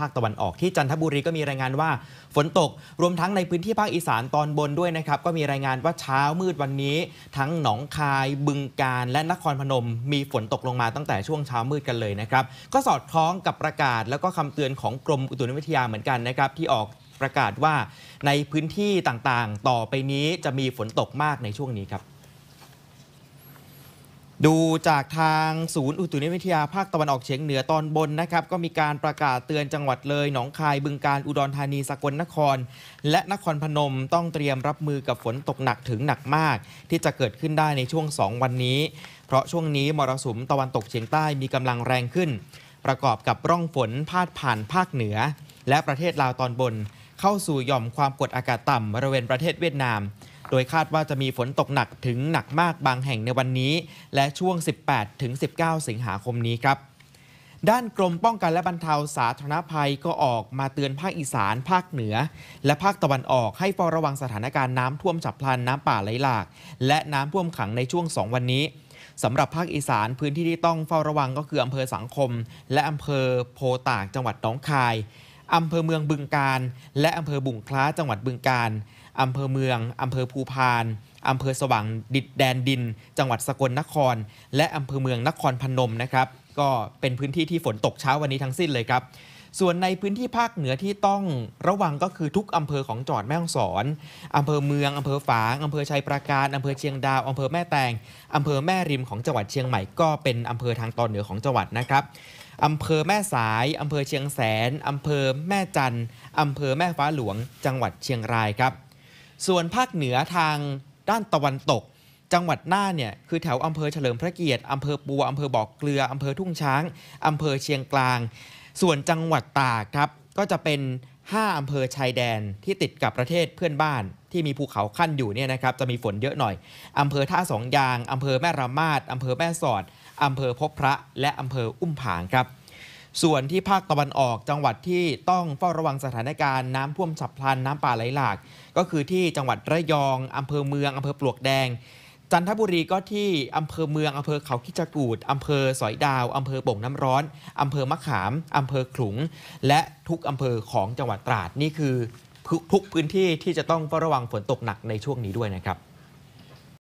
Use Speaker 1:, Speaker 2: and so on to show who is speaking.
Speaker 1: ภาคตะวันออก ที่จันทบุรีก็มีรายงานว่าฝนตก รวมทั้งในพื้นที่ภาคอีสานตอนบนด้วยนะครับก็มีรายงานว่าเช้ามืดวันนี้ ทั้งหนองคายบึงการและนครพนม มีฝนตกลงมาตั้งแต่ช่วงเช้ามืดกันเลยนะครับ ก็สอดคล้องกับประกาศ แล้วก็คำเตือนของกรมอุตุนิยมวิทยาเหมือนกันนะครับที่ออกประกาศว่า ในพื้นที่ต่างๆ ต่อไปนี้จะมีฝนตกมากในช่วงนี้ครับดูจากทางศูนย์อุตุนิยมวิทยาภาคตะวันออกเฉียงเหนือตอนบนนะครับก็มีการประกาศเตือนจังหวัดเลยหนองคายบึงการอุดรธานีสกลนคร และนครพนมต้องเตรียมรับมือกับฝนตกหนักถึงหนักมาก ที่จะเกิดขึ้นได้ในช่วง 2 วันนี้ เพราะช่วงนี้มรสุมตะวันตกเฉียงใต้มีกำลังแรงขึ้น ประกอบกับร่องฝนพาดผ่านภาคเหนือ และประเทศลาวตอนบน เข้าสู่หย่อมความกดอากาศต่ำบริเวณประเทศเวียดนามโดยคาดว่าจะมีฝนตกหนักถึงหนักมากบางแห่งในวันนี้ และช่วง 18 ถึง 19 สิงหาคมนี้ครับ ด้านกรมป้องกันและบรรเทาสาธารณภัยก็ออกมาเตือนภาคอีสาน ภาคเหนือ และภาคตะวันออกให้เฝ้าระวังสถานการณ์น้ำท่วมฉับพลัน น้ำป่าไหลหลาก และน้ำท่วมขังในช่วง 2 วันนี้สำหรับภาคอีสานพื้นที่ที่ต้องเฝ้าระวังก็คืออำเภอสังคม และอำเภอโพตากจังหวัดน้องคายอำเภอเมืองบึงการและอำเภอบุงคล้าจังหวัดบึงการอำเภอเมืองอำเภอภูพานอำเภอสว่างดิดแดนดิน จังหวัดสกลนคร และอำเภอเมืองนครพนมนะครับ ก็เป็นพื้นที่ที่ฝนตกเช้าวันนี้ทั้งสิ้นเลยครับส่วนในพื้นที่ภาคเหนือที่ต้องระวังก็คือทุกอำเภอของจังหวัดแม่ฮ่องสอนอำเภอเมืองอำเภอฝางอำเภอชัยปราการอำเภอเชียงดาวอำเภอแม่แตงอำเภอแม่ริมของจังหวัดเชียงใหม่ก็เป็นอำเภอทางตอนเหนือของจังหวัดนะครับอำเภอแม่สายอำเภอเชียงแสนอำเภอแม่จันอำเภอแม่ฟ้าหลวง จังหวัดเชียงรายครับ ส่วนภาคเหนือทางด้านตะวันตก จังหวัดหน้าเนี่ยคือแถวอำเภอเฉลิมพระเกียรติอำเภอปัวอำเภอบอกเกลืออำเภอทุ่งช้างอำเภอเชียงกลางส่วนจังหวัดตากครับ ก็จะเป็น 5อำเภอชายแดนที่ติดกับประเทศเพื่อนบ้าน ที่มีภูเขาขั้นอยู่เนี่ยนะครับจะมีฝนเยอะหน่อย อำเภอท่าสองยาง อำเภอแม่ระมาดอำเภอแม่สอดอำเภอพบพระ และอำเภออุ้มผางครับ ส่วนที่ภาคตะวันออกจังหวัดที่ต้องเฝ้าระวังสถานการณ์น้ำท่วมฉับพลันน้ำป่าไหลหลาก ก็คือที่จังหวัดระยองอำเภอเมือง อำเภอปลวกแดงจันทบุรีก็ที่อำเภอเมืองอำเภอเขาคิจกูดอำเภอสอยดาวอำเภอบ่งน้ำร้อนอำเภอมะขามอำเภอขลุง และทุกอำเภอของจังหวัดตราดนี่คือทุกพื้นที่ที่จะต้องเฝ้าระวังฝนตกหนักในช่วงนี้ด้วยนะครับ